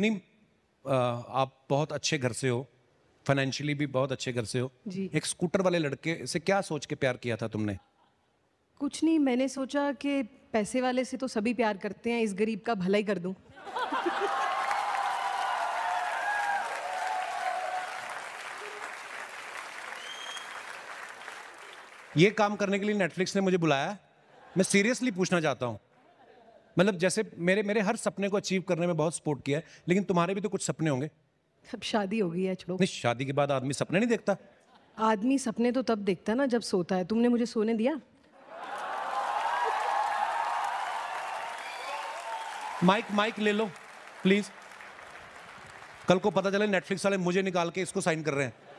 नहीं आप बहुत अच्छे घर से हो फाइनेंशियली भी बहुत अच्छे घर से हो जी एक स्कूटर वाले लड़के से क्या सोच के प्यार किया था तुमने कुछ नहीं मैंने सोचा कि पैसे वाले से तो सभी प्यार करते हैं इस गरीब का भला ही कर दूं ये काम करने के लिए नेटफ्लिक्स ने मुझे बुलाया मैं सीरियसली पूछना चाहता हूँ मतलब जैसे मेरे मेरे हर सपने को अचीव करने में बहुत सपोर्ट किया है लेकिन तुम्हारे भी तो कुछ सपने होंगे अब शादी हो गई है छोड़ो नहीं शादी के बाद आदमी सपने नहीं देखता आदमी सपने तो तब देखता ना जब सोता है तुमने मुझे सोने दिया माइक माइक ले लो प्लीज कल को पता चले नेटफ्लिक्स वाले मुझे निकाल के इसको साइन कर रहे हैं